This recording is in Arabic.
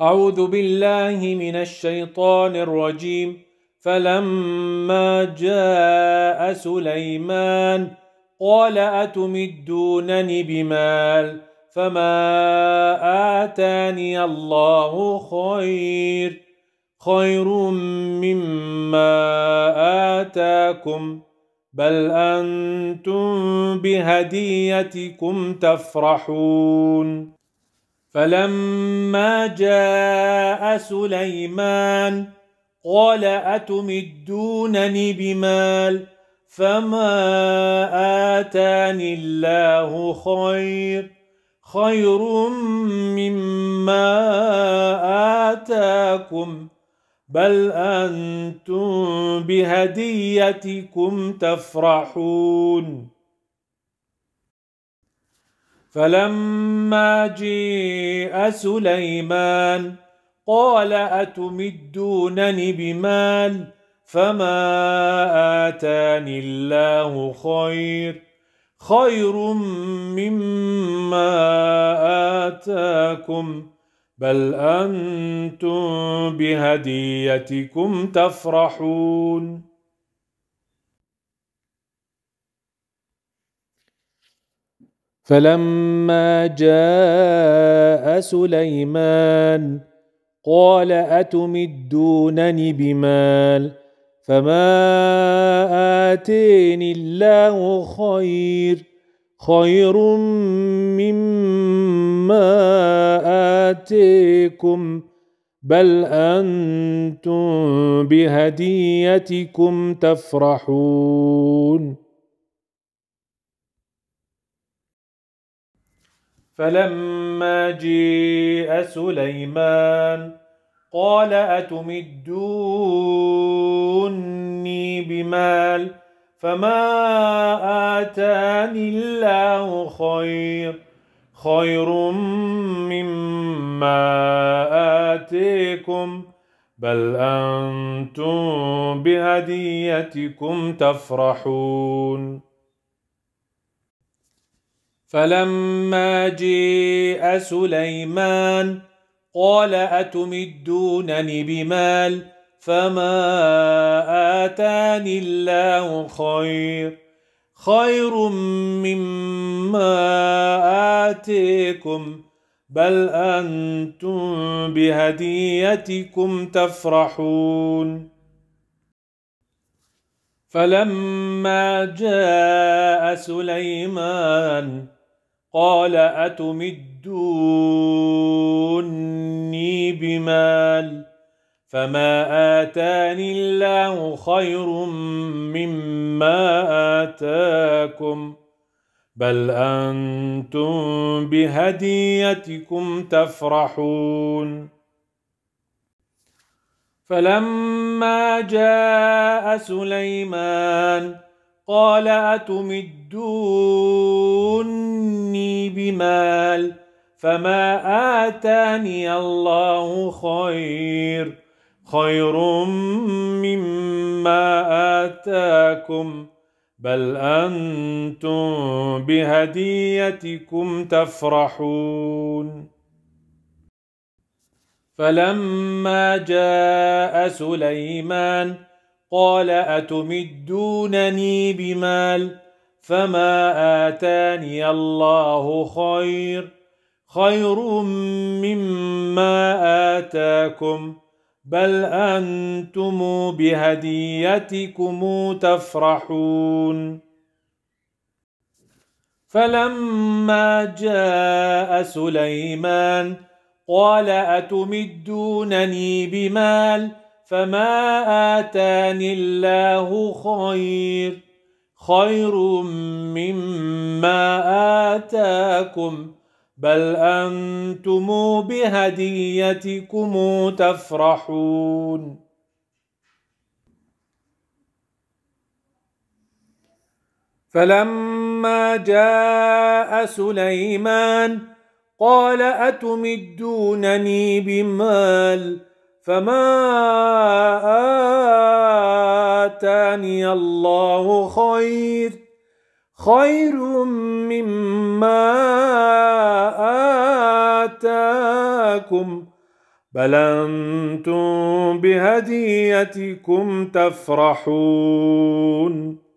أعوذ بالله من الشيطان الرجيم فلما جاء سليمان قال أتمدونني بمال فما آتاني الله خير خير مما آتاكم بل أنتم بهديتكم تفرحون فلما جاء سليمان قال أتمدونني بمال فما آتاني الله خير خير مما آتاكم بل أنتم بهديتكم تفرحون فلما جيء سليمان قال أتمدونني بمال فما آتاني الله خير خير مما آتاكم بل أنتم بهديتكم تفرحون فلما جاء سليمان قال اتمدونني بمال فما اتيني الله خير خير مما اتيكم بل انتم بهديتكم تفرحون فلما جيء سليمان قال أتمدوني بمال فما آتاني الله خير خير مما آتيكم بل أنتم بهديتكم تفرحون فلما جيء سليمان قال أتمدونني بمال فما آتاني الله خير خير مما آتيكم بل أنتم بهديتكم تفرحون فلما جاء سليمان قال أتمدوني بمال فما آتاني الله خير مما آتاكم بل أنتم بهديتكم تفرحون فلما جاء سليمان قال أتمدوني بمال فما آتاني الله خير خير مما آتاكم بل أنتم بهديتكم تفرحون فلما جاء سليمان قال أتمدونني بمال فما آتاني الله خير خير مما آتاكم بل أنتم بهديتكم تفرحون فلما جاء سليمان قال أتمدونني بمال فما آتاني الله خير خير مما آتاكم بل أنتم بهديتكم تفرحون فلما جاء سليمان قال أتمدونني بمال فما آتاني الله خير خير مما آتاكم بل أنتم بهديتكم تفرحون